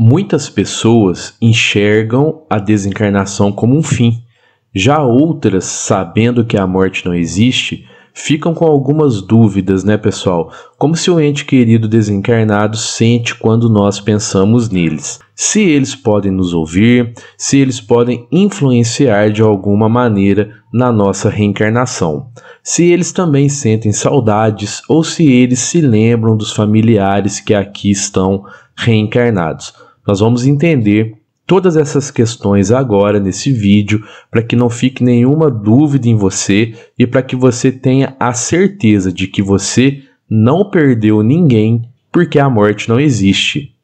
Muitas pessoas enxergam a desencarnação como um fim, já outras, sabendo que a morte não existe, ficam com algumas dúvidas, né, pessoal? Como se o ente querido desencarnado sente quando nós pensamos neles. Se eles podem nos ouvir, se eles podem influenciar de alguma maneira na nossa reencarnação. Se eles também sentem saudades ou se eles se lembram dos familiares que aqui estão reencarnados. Nós vamos entender todas essas questões agora nesse vídeo para que não fique nenhuma dúvida em você e para que você tenha a certeza de que você não perdeu ninguém porque a morte não existe.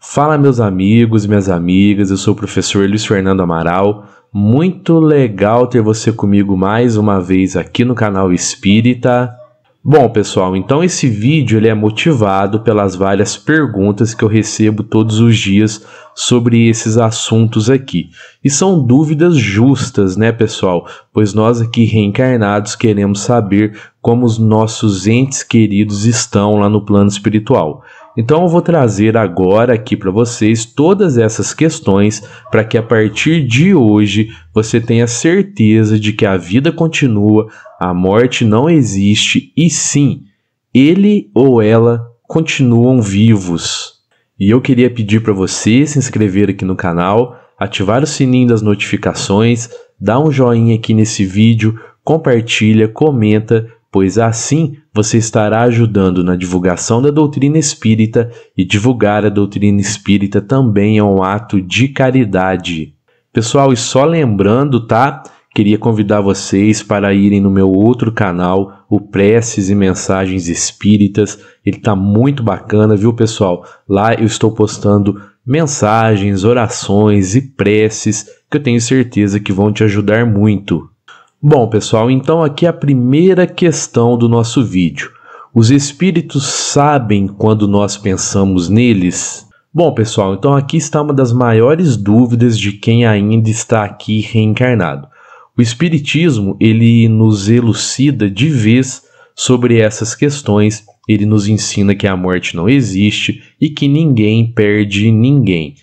Fala meus amigos, minhas amigas, eu sou o professor Luiz Fernando Amaral. Muito legal ter você comigo mais uma vez aqui no canal Espírita. Bom, pessoal, então esse vídeo ele é motivado pelas várias perguntas que eu recebo todos os dias sobre esses assuntos aqui. E são dúvidas justas, né, pessoal? Pois nós aqui reencarnados queremos saber como os nossos entes queridos estão lá no plano espiritual. Então eu vou trazer agora aqui para vocês todas essas questões para que a partir de hoje você tenha certeza de que a vida continua, a morte não existe e sim, ele ou ela continuam vivos. E eu queria pedir para você se inscrever aqui no canal, ativar o sininho das notificações, dar um joinha aqui nesse vídeo, compartilha, comenta, pois assim você estará ajudando na divulgação da doutrina espírita e divulgar a doutrina espírita também é um ato de caridade. Pessoal, e só lembrando, tá? queria convidar vocês para irem no meu outro canal, o Preces e Mensagens Espíritas. Ele tá muito bacana, viu, pessoal? Lá eu estou postando mensagens, orações e preces que eu tenho certeza que vão te ajudar muito. Bom, pessoal, então aqui é a primeira questão do nosso vídeo. Os espíritos sabem quando nós pensamos neles? Bom, pessoal, então aqui está uma das maiores dúvidas de quem ainda está aqui reencarnado. O espiritismo, ele nos elucida de vez sobre essas questões, ele nos ensina que a morte não existe e que ninguém perde ninguém.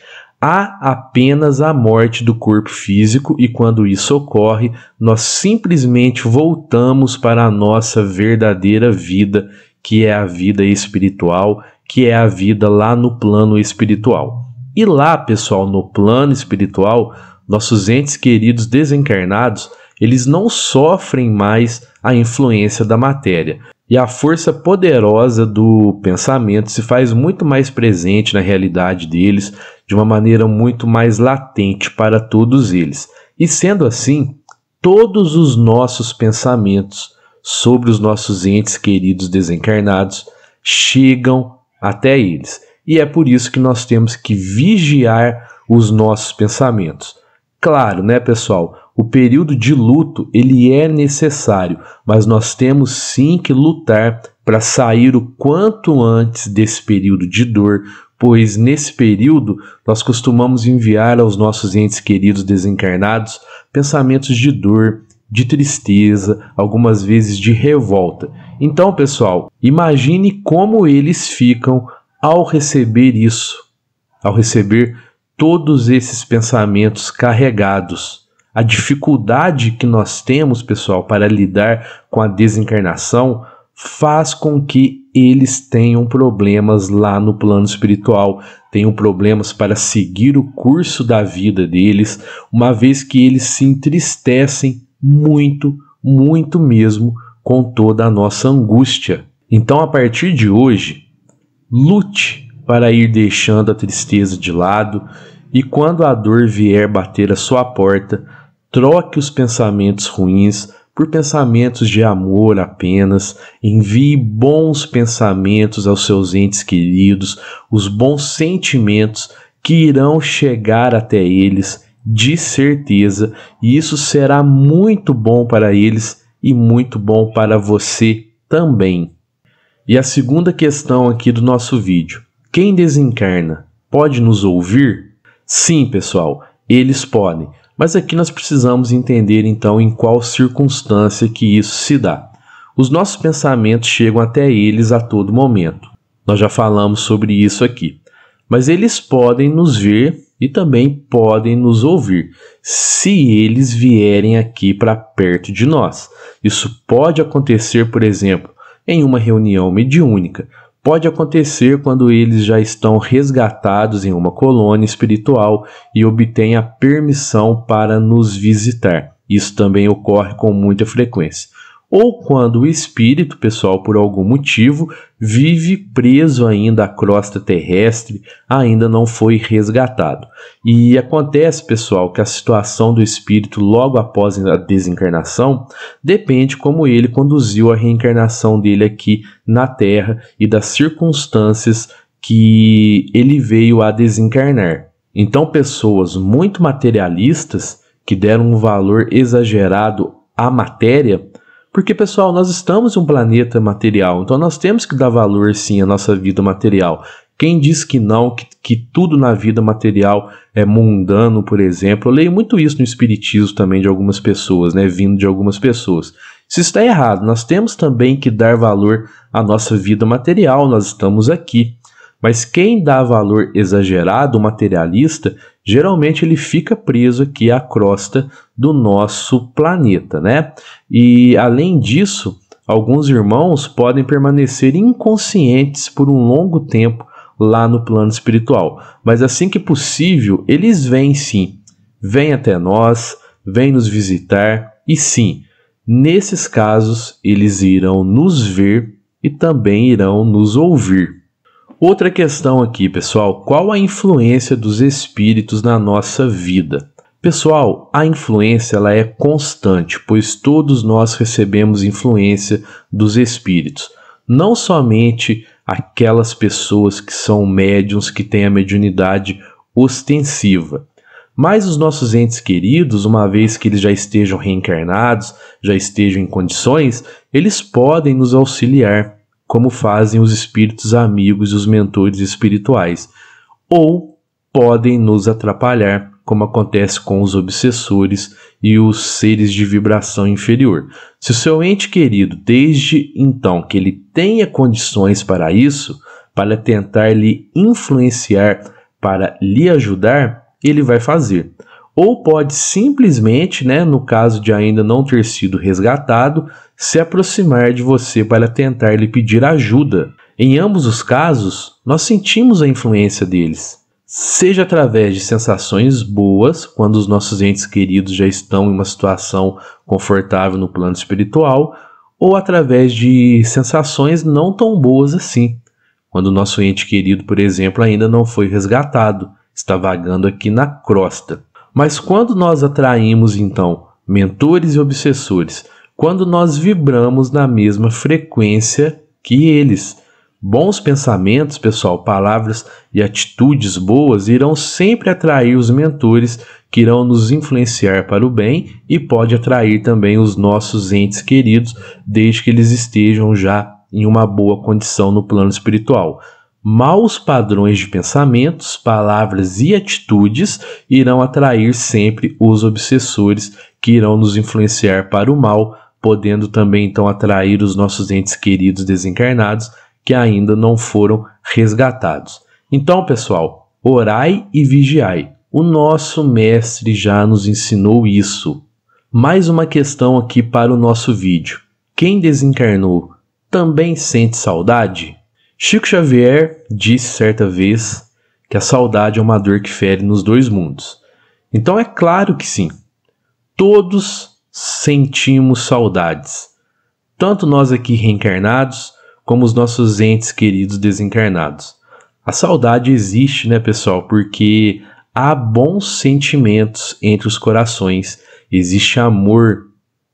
Há apenas a morte do corpo físico, e quando isso ocorre, nós simplesmente voltamos para a nossa verdadeira vida, que é a vida espiritual, que é a vida lá no plano espiritual. E lá, pessoal, no plano espiritual, nossos entes queridos desencarnados, eles não sofrem mais a influência da matéria. E a força poderosa do pensamento se faz muito mais presente na realidade deles, de uma maneira muito mais latente para todos eles. E sendo assim, todos os nossos pensamentos sobre os nossos entes queridos desencarnados chegam até eles. E é por isso que nós temos que vigiar os nossos pensamentos. Claro, né, pessoal? O período de luto ele é necessário, mas nós temos sim que lutar para sair o quanto antes desse período de dor, pois nesse período nós costumamos enviar aos nossos entes queridos desencarnados pensamentos de dor, de tristeza, algumas vezes de revolta. Então, pessoal, imagine como eles ficam ao receber isso, ao receber todos esses pensamentos carregados. A dificuldade que nós temos, pessoal, para lidar com a desencarnação faz com que eles tenham problemas lá no plano espiritual, tenham problemas para seguir o curso da vida deles, uma vez que eles se entristecem muito, muito mesmo com toda a nossa angústia. Então, a partir de hoje, lute para ir deixando a tristeza de lado, e quando a dor vier bater a sua porta, troque os pensamentos ruins por pensamentos de amor apenas, envie bons pensamentos aos seus entes queridos, os bons sentimentos que irão chegar até eles de certeza, e isso será muito bom para eles e muito bom para você também. E a segunda questão aqui do nosso vídeo: quem desencarna pode nos ouvir? Sim, pessoal, eles podem. Mas aqui nós precisamos entender então em qual circunstância que isso se dá. Os nossos pensamentos chegam até eles a todo momento. Nós já falamos sobre isso aqui. Mas eles podem nos ver e também podem nos ouvir, se eles vierem aqui para perto de nós. Isso pode acontecer, por exemplo, em uma reunião mediúnica, pode acontecer quando eles já estão resgatados em uma colônia espiritual e obtêm a permissão para nos visitar. Isso também ocorre com muita frequência ou quando o espírito, pessoal, por algum motivo, vive preso ainda à crosta terrestre, ainda não foi resgatado. E acontece, pessoal, que a situação do espírito logo após a desencarnação depende como ele conduziu a reencarnação dele aqui na Terra e das circunstâncias que ele veio a desencarnar. Então, pessoas muito materialistas que deram um valor exagerado à matéria porque, pessoal, nós estamos em um planeta material, então nós temos que dar valor sim à nossa vida material. Quem diz que não, que, que tudo na vida material é mundano, por exemplo, eu leio muito isso no Espiritismo também de algumas pessoas, né? Vindo de algumas pessoas. Isso está errado, nós temos também que dar valor à nossa vida material, nós estamos aqui. Mas quem dá valor exagerado, materialista, geralmente ele fica preso aqui à crosta do nosso planeta, né? E além disso, alguns irmãos podem permanecer inconscientes por um longo tempo lá no plano espiritual, mas assim que possível, eles vêm sim, vêm até nós, vêm nos visitar e sim, nesses casos eles irão nos ver e também irão nos ouvir. Outra questão aqui, pessoal, qual a influência dos espíritos na nossa vida? Pessoal, a influência ela é constante, pois todos nós recebemos influência dos espíritos, não somente aquelas pessoas que são médiums que têm a mediunidade ostensiva, mas os nossos entes queridos, uma vez que eles já estejam reencarnados, já estejam em condições, eles podem nos auxiliar como fazem os espíritos amigos e os mentores espirituais, ou podem nos atrapalhar, como acontece com os obsessores e os seres de vibração inferior. Se o seu ente querido, desde então que ele tenha condições para isso, para tentar lhe influenciar, para lhe ajudar, ele vai fazer ou pode simplesmente, né, no caso de ainda não ter sido resgatado, se aproximar de você para tentar lhe pedir ajuda. Em ambos os casos, nós sentimos a influência deles, seja através de sensações boas, quando os nossos entes queridos já estão em uma situação confortável no plano espiritual, ou através de sensações não tão boas assim, quando o nosso ente querido, por exemplo, ainda não foi resgatado, está vagando aqui na crosta. Mas quando nós atraímos então mentores e obsessores, quando nós vibramos na mesma frequência que eles, bons pensamentos, pessoal, palavras e atitudes boas irão sempre atrair os mentores que irão nos influenciar para o bem e pode atrair também os nossos entes queridos, desde que eles estejam já em uma boa condição no plano espiritual. Maus padrões de pensamentos, palavras e atitudes irão atrair sempre os obsessores que irão nos influenciar para o mal, podendo também então atrair os nossos entes queridos desencarnados que ainda não foram resgatados. Então, pessoal, orai e vigiai. O nosso mestre já nos ensinou isso. Mais uma questão aqui para o nosso vídeo. Quem desencarnou também sente saudade? Chico Xavier disse certa vez que a saudade é uma dor que fere nos dois mundos. Então é claro que sim. Todos sentimos saudades, tanto nós aqui reencarnados como os nossos entes queridos desencarnados. A saudade existe, né, pessoal? Porque há bons sentimentos entre os corações, existe amor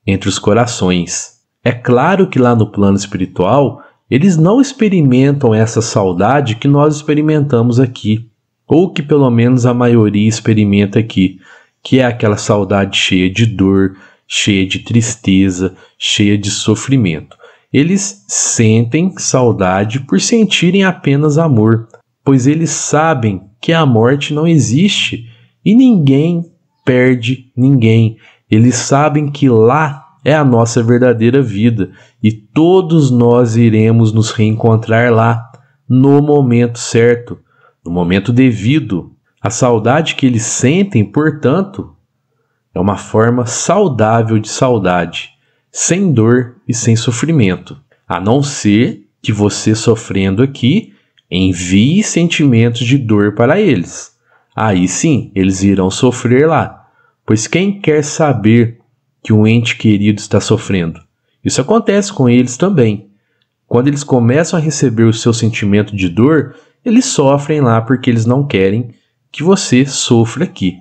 entre os corações. É claro que lá no plano espiritual eles não experimentam essa saudade que nós experimentamos aqui, ou que pelo menos a maioria experimenta aqui, que é aquela saudade cheia de dor, cheia de tristeza, cheia de sofrimento. Eles sentem saudade por sentirem apenas amor, pois eles sabem que a morte não existe e ninguém perde ninguém. Eles sabem que lá é a nossa verdadeira vida e todos nós iremos nos reencontrar lá, no momento certo, no momento devido. A saudade que eles sentem, portanto, é uma forma saudável de saudade, sem dor e sem sofrimento, a não ser que você sofrendo aqui envie sentimentos de dor para eles. Aí sim, eles irão sofrer lá, pois quem quer saber que um ente querido está sofrendo. Isso acontece com eles também. Quando eles começam a receber o seu sentimento de dor, eles sofrem lá porque eles não querem que você sofra aqui.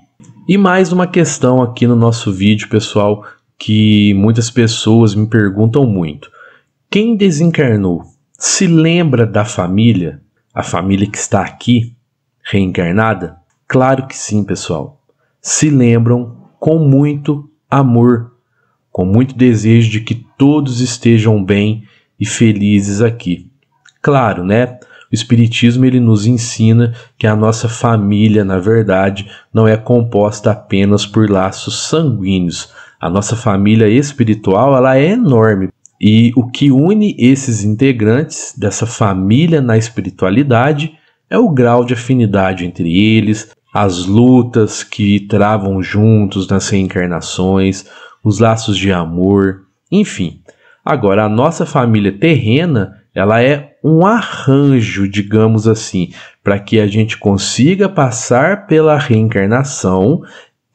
E mais uma questão aqui no nosso vídeo, pessoal, que muitas pessoas me perguntam muito. Quem desencarnou se lembra da família? A família que está aqui, reencarnada? Claro que sim, pessoal. Se lembram com muito amor com muito desejo de que todos estejam bem e felizes aqui. Claro, né? O espiritismo ele nos ensina que a nossa família, na verdade, não é composta apenas por laços sanguíneos. A nossa família espiritual, ela é enorme. E o que une esses integrantes dessa família na espiritualidade é o grau de afinidade entre eles, as lutas que travam juntos nas reencarnações, os laços de amor, enfim. Agora, a nossa família terrena, ela é um arranjo, digamos assim, para que a gente consiga passar pela reencarnação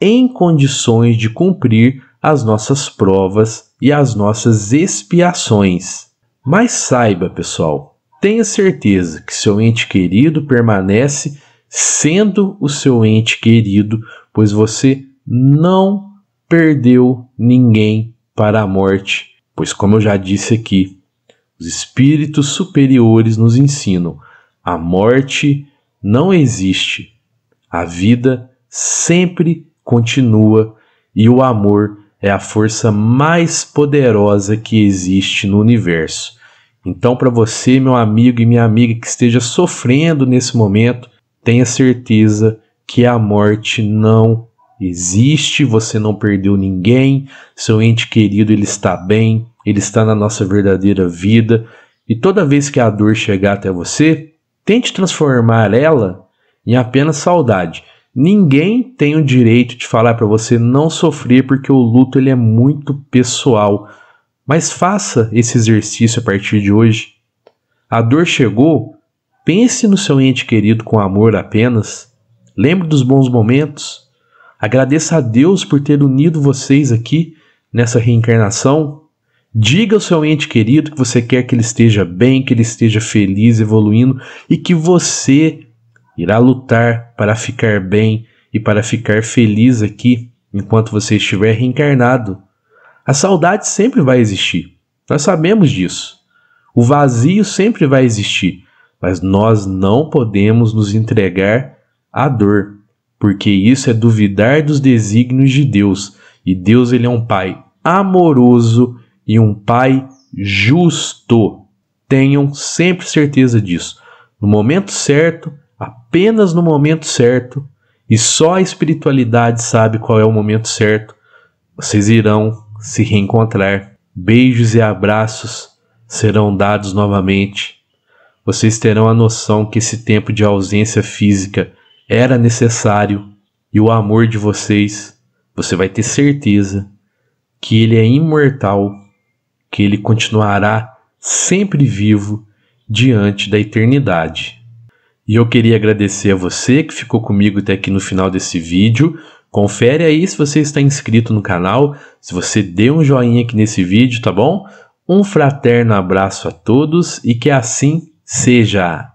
em condições de cumprir as nossas provas e as nossas expiações. Mas saiba, pessoal, tenha certeza que seu ente querido permanece sendo o seu ente querido, pois você não perdeu ninguém para a morte, pois, como eu já disse aqui, os espíritos superiores nos ensinam: a morte não existe, a vida sempre continua e o amor é a força mais poderosa que existe no universo. Então, para você, meu amigo e minha amiga que esteja sofrendo nesse momento, tenha certeza que a morte não existe, você não perdeu ninguém, seu ente querido ele está bem, ele está na nossa verdadeira vida. E toda vez que a dor chegar até você, tente transformar ela em apenas saudade. Ninguém tem o direito de falar para você não sofrer porque o luto ele é muito pessoal. Mas faça esse exercício a partir de hoje. A dor chegou, pense no seu ente querido com amor apenas. Lembre dos bons momentos, Agradeça a Deus por ter unido vocês aqui nessa reencarnação. Diga ao seu ente querido que você quer que ele esteja bem, que ele esteja feliz, evoluindo e que você irá lutar para ficar bem e para ficar feliz aqui enquanto você estiver reencarnado. A saudade sempre vai existir, nós sabemos disso. O vazio sempre vai existir, mas nós não podemos nos entregar à dor porque isso é duvidar dos desígnios de Deus. E Deus ele é um pai amoroso e um pai justo. Tenham sempre certeza disso. No momento certo, apenas no momento certo, e só a espiritualidade sabe qual é o momento certo, vocês irão se reencontrar. Beijos e abraços serão dados novamente. Vocês terão a noção que esse tempo de ausência física era necessário e o amor de vocês, você vai ter certeza que ele é imortal, que ele continuará sempre vivo diante da eternidade. E eu queria agradecer a você que ficou comigo até aqui no final desse vídeo. Confere aí se você está inscrito no canal, se você deu um joinha aqui nesse vídeo, tá bom? Um fraterno abraço a todos e que assim seja!